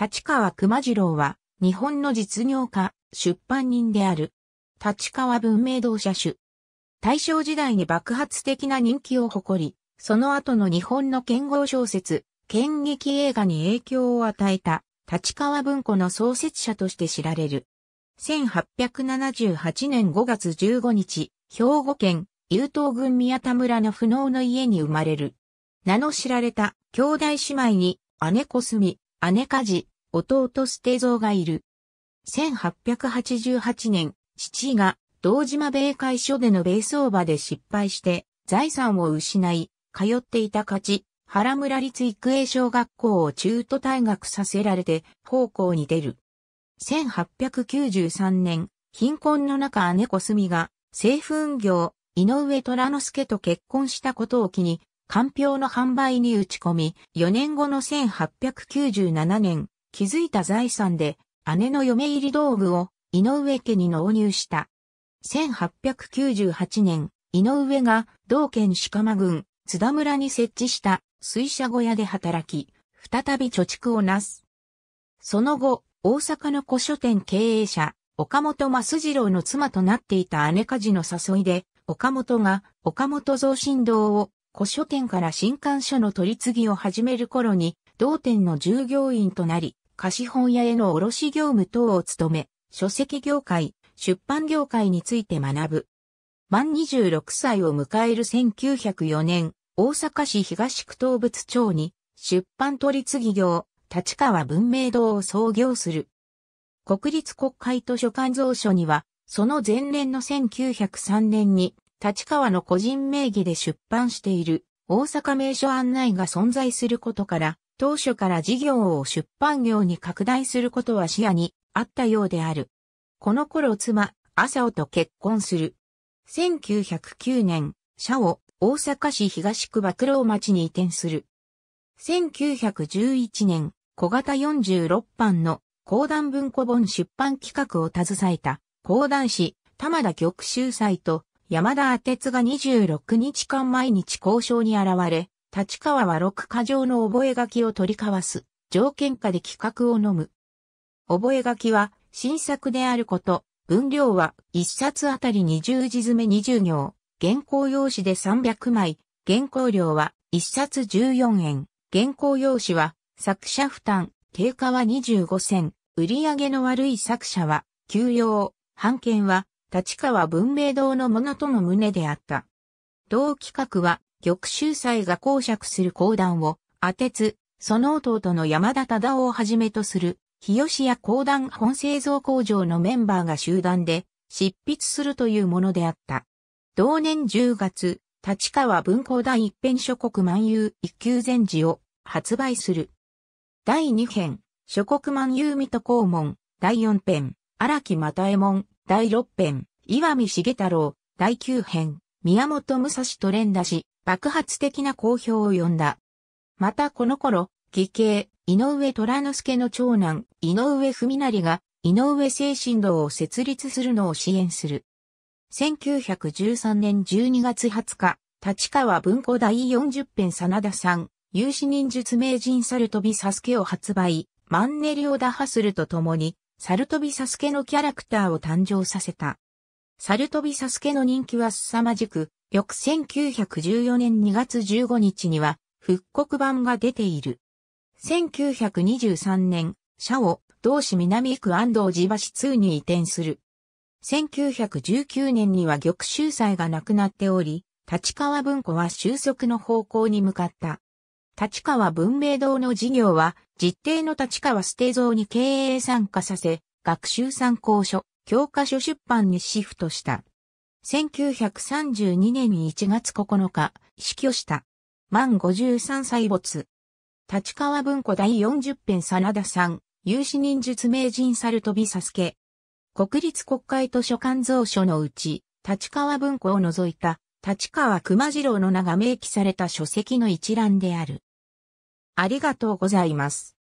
立川熊次郎は、日本の実業家、出版人である。立川文明堂社主。大正時代に爆発的な人気を誇り、その後の日本の剣豪小説、剣劇映画に影響を与えた、立川文庫の創設者として知られる。1878年5月15日、兵庫県、有東郡宮田村の不能の家に生まれる。名の知られた兄弟姉妹に姉小澄、姉梶、弟捨蔵がいる。1888年、父が堂島米会所での米相場で失敗して財産を失い、通っていた梶、原村立育英小学校を中途退学させられて奉公に出る。1893年、貧困の中姉小澄が、製粉業、井上虎之助と結婚したことを機に、官票の販売に打ち込み、4年後の1897年、築いた財産で、姉の嫁入り道具を井上家に納入した。1898年、井上が同県鹿間郡津田村に設置した水車小屋で働き、再び貯蓄をなす。その後、大阪の古書店経営者、岡本増次郎の妻となっていた姉家事の誘いで、岡本が岡本増進堂を古書店から新刊書の取り次ぎを始める頃に、同店の従業員となり、貸本屋への卸業務等を務め、書籍業界、出版業界について学ぶ。満26歳を迎える1904年、大阪市東区東仏町に、出版取次業、立川文明堂を創業する。国立国会図書館蔵書には、その前年の1903年に立川の個人名義で出版している大阪名所案内が存在することから、当初から事業を出版業に拡大することは視野にあったようである。この頃妻、朝尾と結婚する。1909年、社を大阪市東区幕老町に移転する。1911年、小型46版の講談文庫本出版企画を携えた講談師、玉田玉秀斎と山田哲が26日間毎日交渉に現れ、立川は六箇条の覚書を取り交わす、条件下で企画を飲む。覚書は新作であること、分量は1冊あたり20字詰め20行、原稿用紙で300枚、原稿料は1冊14円、原稿用紙は作者負担、定価は25銭、売り上げの悪い作者は、休養、版権は立川文明堂のものとの旨であった。同企画は、玉州祭が公爵する講談を、当てつ、その弟の山田忠夫をはじめとする、日吉屋講談本製造工場のメンバーが集団で、執筆するというものであった。同年10月、立川文庫第一編諸国万有一級禅寺を発売する。第二編、諸国万有水戸公文、第四編、荒木又右衛門、第6編、岩見重太郎、第9編、宮本武蔵と連打し、爆発的な好評を呼んだ。またこの頃、義兄、井上虎之助の長男、井上文成が、井上精神堂を設立するのを支援する。1913年12月20日、立川文庫第40編真田さん、有志忍術名人猿飛びサスケを発売、マンネリを打破するとともに、サルトビサスケのキャラクターを誕生させた。サルトビサスケの人気は凄まじく、翌1914年2月15日には復刻版が出ている。1923年、シャオ、同市南区安藤寺橋2に移転する。1919年には玉州祭がなくなっており、立川文庫は収束の方向に向かった。立川文明堂の事業は、実定の立川捨て像に経営参加させ、学習参考書、教科書出版にシフトした。1932年1月9日、死去した。満53歳没。立川文庫第40編真田さん、有志忍術名人猿飛びさすけ。国立国会図書館蔵書のうち、立川文庫を除いた、立川熊次郎の名が明記された書籍の一覧である。ありがとうございます。